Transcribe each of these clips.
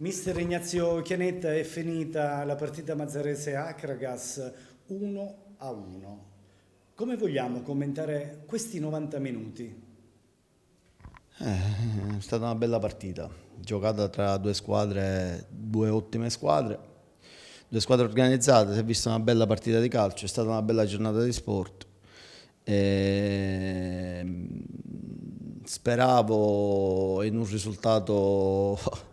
Mister Ignazio Chianetta è finita la partita Mazzarese-Acragas 1 a 1. Come vogliamo commentare questi 90 minuti? Eh, è stata una bella partita, giocata tra due squadre, due ottime squadre, due squadre organizzate, si è vista una bella partita di calcio, è stata una bella giornata di sport. E... Ehm, speravo in un risultato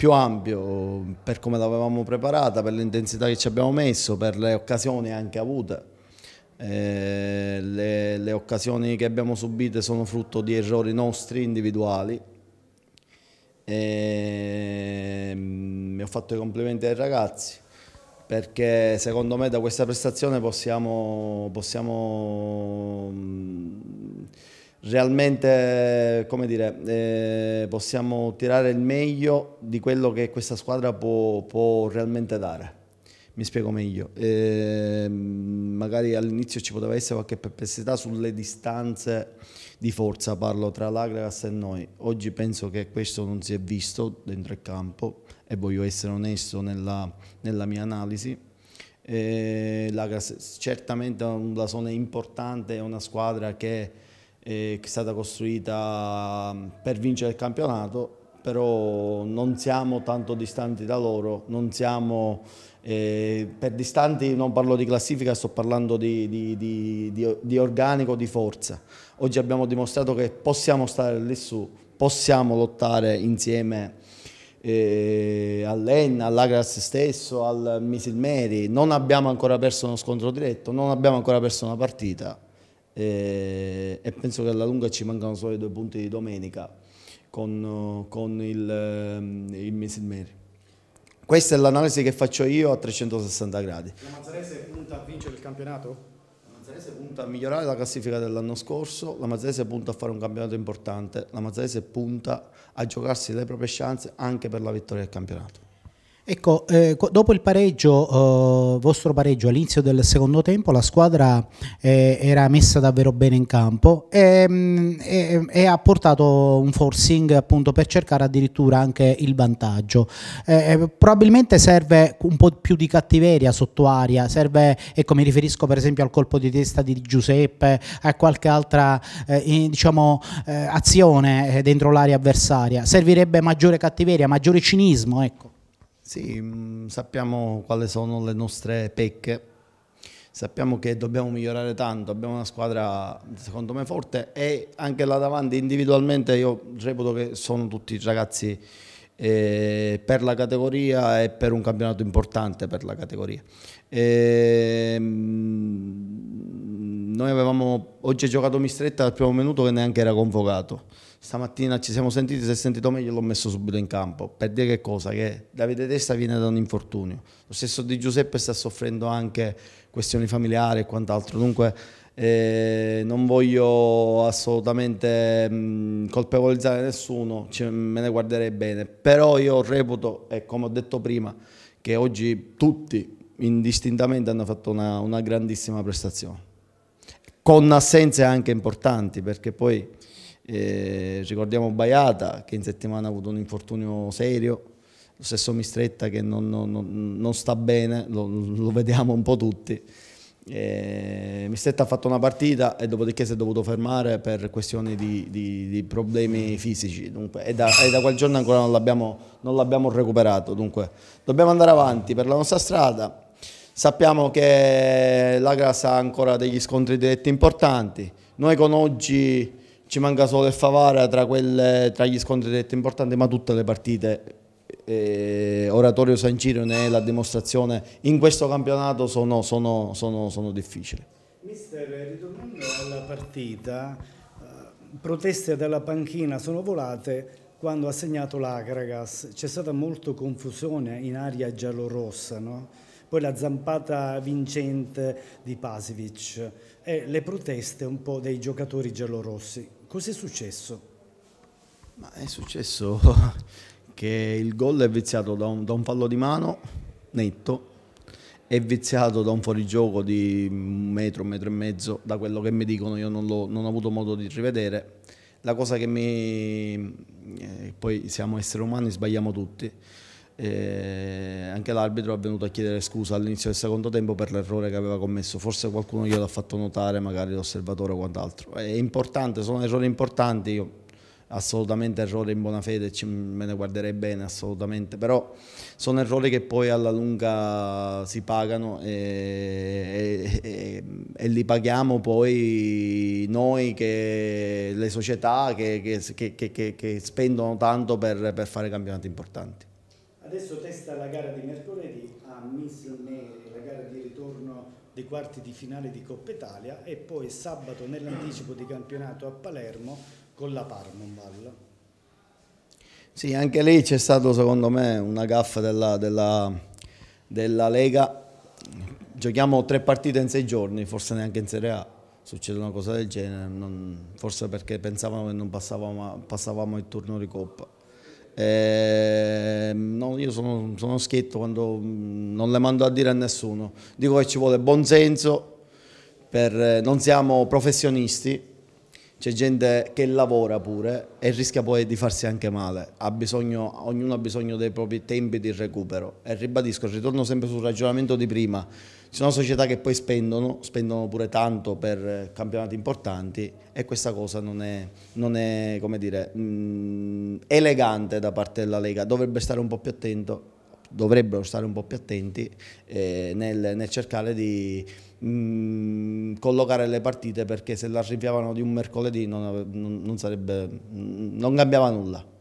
più ampio per come l'avevamo preparata, per l'intensità che ci abbiamo messo, per le occasioni anche avute. Eh, le, le occasioni che abbiamo subite sono frutto di errori nostri individuali. E, ehm, mi ho fatto i complimenti ai ragazzi perché secondo me da questa prestazione possiamo, possiamo realmente come dire, eh, possiamo tirare il meglio di quello che questa squadra può, può realmente dare. Mi spiego meglio, eh, magari all'inizio ci poteva essere qualche perplessità sulle distanze di forza, parlo tra l'Agragas e noi, oggi penso che questo non si è visto dentro il campo e voglio essere onesto nella, nella mia analisi, eh, l'Agragas certamente è un blasone importante, è una squadra che che è stata costruita mm, per vincere il campionato, però non siamo tanto distanti da loro, non siamo, eh, per distanti non parlo di classifica, sto parlando di, di, di, di, organico, di forza. Oggi abbiamo dimostrato che possiamo stare lì su, possiamo lottare insieme eh, all'Enna, all'Agras stesso, al Misilmeri, non abbiamo ancora perso uno scontro diretto, non abbiamo ancora perso una partita. Eh, e penso che alla lunga ci mancano solo i due punti di domenica con, con il, ehm, il Misilmeri. Questa è l'analisi che faccio io a 360 gradi. La Mazzarese punta a vincere il campionato? La Mazzarese punta a migliorare la classifica dell'anno scorso, la Mazzarese punta a fare un campionato importante, la Mazzarese punta a giocarsi le proprie chance anche per la vittoria del campionato. Ecco, eh, dopo il pareggio, eh, vostro pareggio all'inizio del secondo tempo, la squadra eh, era messa davvero bene in campo e, mm, e, mm, e, ha portato un forcing appunto per cercare addirittura anche il vantaggio. Eh, eh, probabilmente serve un po' più di cattiveria sotto aria, serve, ecco mi riferisco per esempio al colpo di testa di Giuseppe, a qualche altra eh, diciamo, azione dentro l'area avversaria, servirebbe maggiore cattiveria, maggiore cinismo. Ecco. Sì, mm, sappiamo quali sono le nostre pecche, sappiamo che dobbiamo migliorare tanto, abbiamo una squadra secondo me forte e anche là davanti individualmente io reputo che sono tutti ragazzi eh, per la categoria e per un campionato importante per la categoria. E, ehm, noi avevamo oggi giocato Mistretta al primo minuto che neanche era convocato. Stamattina ci siamo sentiti, se è sentito meglio l'ho messo subito in campo. Per dire che cosa? Che Davide Testa viene da un infortunio. Lo stesso Di Giuseppe sta soffrendo anche questioni familiari e quant'altro. Dunque eh, non voglio assolutamente mh, colpevolizzare nessuno, cioè, me ne guarderei bene. Però io reputo, e come ho detto prima, che oggi tutti indistintamente hanno fatto una, una grandissima prestazione, con assenze anche importanti, perché poi eh, ricordiamo Baiata che in settimana ha avuto un infortunio serio, lo stesso Mistretta che non, non, non sta bene, lo, lo, vediamo un po' tutti. Eh, Mistretta ha fatto una partita e dopodiché si è dovuto fermare per questioni di, di, di problemi fisici dunque, e, da, e, da, quel giorno ancora non l'abbiamo recuperato. Dunque, dobbiamo andare avanti per la nostra strada. Sappiamo che l'Agras ha ancora degli scontri diretti importanti, noi con oggi ci manca solo il Favara tra, quelle, tra gli scontri diretti importanti, ma tutte le partite, eh, Oratorio San Ciro ne è la dimostrazione, in questo campionato sono, sono, sono, sono difficili. Mister, ritornando alla partita, eh, proteste della panchina sono volate quando ha segnato l'Agragas, c'è stata molta confusione in aria giallorossa, no? poi la zampata vincente di Pasevic e le proteste un po' dei giocatori giallorossi. Cos'è successo? Ma è successo che il gol è viziato da un, da un fallo di mano netto è viziato da un fuorigioco di un metro, un metro e mezzo, da quello che mi dicono io non, non ho avuto modo di rivedere. La cosa che mi... Eh, poi siamo esseri umani, sbagliamo tutti anche l'arbitro è venuto a chiedere scusa all'inizio del secondo tempo per l'errore che aveva commesso, forse qualcuno glielo ha fatto notare, magari l'osservatore o quant'altro. È importante, sono errori importanti, io assolutamente errore in buona fede, me ne guarderei bene assolutamente, però sono errori che poi alla lunga si pagano e, e, e li paghiamo poi noi, che, le società che, che, che spendono tanto per, per fare campionati importanti. Adesso testa la gara di mercoledì a Miss Nere, la gara di ritorno dei quarti di finale di Coppa Italia e poi sabato nell'anticipo di campionato a Palermo con la Parmonval. Sì, anche lì c'è stato secondo me una gaffa della, della, della Lega. Giochiamo tre partite in sei giorni, forse neanche in Serie A succede una cosa del genere, non, forse perché pensavano che non passavamo, passavamo il turno di Coppa. Ehm, no, io sono, sono schietto quando mm, non le mando a dire a nessuno. Dico che ci vuole buonsenso, per, eh, non siamo professionisti, c'è gente che lavora pure e rischia poi di farsi anche male, ha bisogno, ognuno ha bisogno dei propri tempi di recupero e ribadisco, ritorno sempre sul ragionamento di prima, ci sono società che poi spendono, spendono pure tanto per eh, campionati importanti e questa cosa non è, non è come dire, mh, mm, elegante da parte della Lega, dovrebbe stare un po' più attento dovrebbero stare un po' più attenti eh, nel, nel, cercare di mh, mm, collocare le partite perché se la rifiavano di un mercoledì non, non, sarebbe, mm, non cambiava nulla.